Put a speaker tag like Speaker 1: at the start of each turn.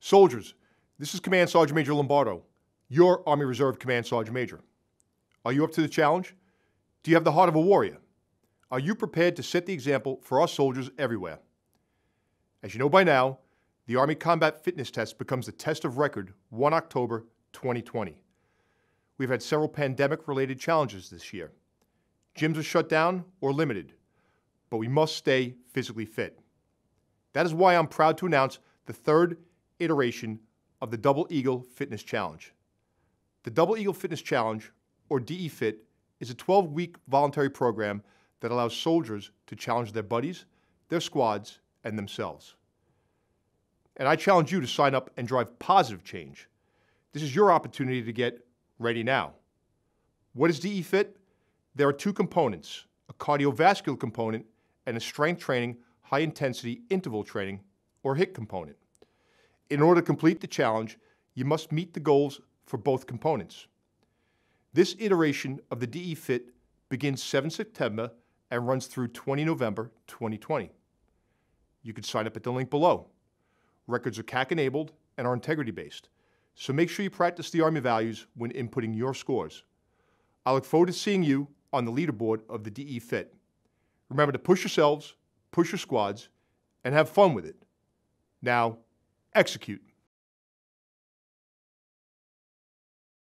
Speaker 1: Soldiers, this is Command Sergeant Major Lombardo, your Army Reserve Command Sergeant Major. Are you up to the challenge? Do you have the heart of a warrior? Are you prepared to set the example for our soldiers everywhere? As you know by now, the Army Combat Fitness Test becomes the test of record 1 October 2020. We've had several pandemic related challenges this year. Gyms are shut down or limited, but we must stay physically fit. That is why I'm proud to announce the third iteration of the Double Eagle Fitness Challenge. The Double Eagle Fitness Challenge, or DE Fit, is a 12 week voluntary program that allows soldiers to challenge their buddies, their squads, and themselves. And I challenge you to sign up and drive positive change. This is your opportunity to get ready now. What is DE Fit? There are two components a cardiovascular component and a strength training, high intensity interval training, or HIT component. In order to complete the challenge, you must meet the goals for both components. This iteration of the DE Fit begins 7 September and runs through 20 November 2020. You can sign up at the link below. Records are CAC enabled and are integrity based, so make sure you practice the Army values when inputting your scores. I look forward to seeing you on the leaderboard of the DE Fit. Remember to push yourselves, push your squads, and have fun with it. Now, execute.